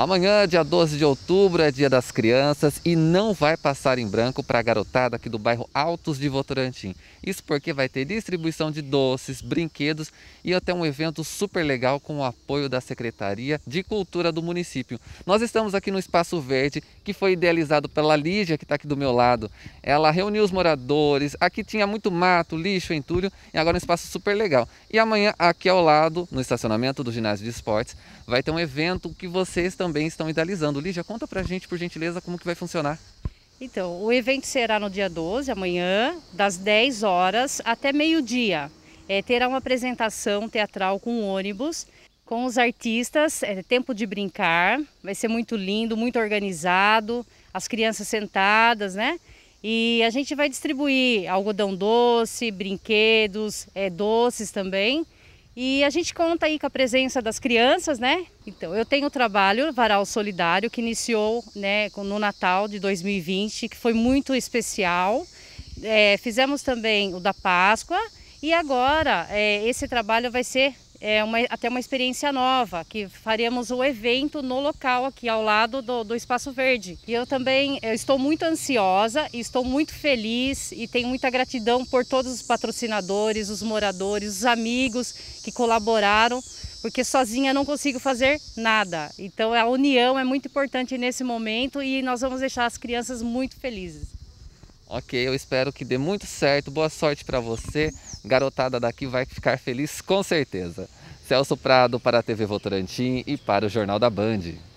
Amanhã, dia 12 de outubro, é dia das crianças e não vai passar em branco para a garotada aqui do bairro Altos de Votorantim. Isso porque vai ter distribuição de doces, brinquedos e até um evento super legal com o apoio da Secretaria de Cultura do município. Nós estamos aqui no Espaço Verde, que foi idealizado pela Lígia, que está aqui do meu lado. Ela reuniu os moradores, aqui tinha muito mato, lixo, entulho e agora um espaço super legal. E amanhã, aqui ao lado, no estacionamento do ginásio de esportes, vai ter um evento que vocês também também estão idealizando. Lígia, conta pra gente, por gentileza, como que vai funcionar. Então, o evento será no dia 12, amanhã, das 10 horas até meio-dia. É, terá uma apresentação teatral com ônibus, com os artistas, é, tempo de brincar, vai ser muito lindo, muito organizado, as crianças sentadas, né? E a gente vai distribuir algodão doce, brinquedos, é, doces também. E a gente conta aí com a presença das crianças, né? Então, eu tenho o trabalho Varal Solidário, que iniciou né, no Natal de 2020, que foi muito especial. É, fizemos também o da Páscoa e agora é, esse trabalho vai ser é uma, até uma experiência nova, que faremos o evento no local aqui ao lado do, do Espaço Verde. E eu também eu estou muito ansiosa, estou muito feliz e tenho muita gratidão por todos os patrocinadores, os moradores, os amigos que colaboraram, porque sozinha não consigo fazer nada. Então a união é muito importante nesse momento e nós vamos deixar as crianças muito felizes. Ok, eu espero que dê muito certo. Boa sorte para você. Garotada daqui vai ficar feliz com certeza. Celso Prado para a TV Votorantim e para o Jornal da Band.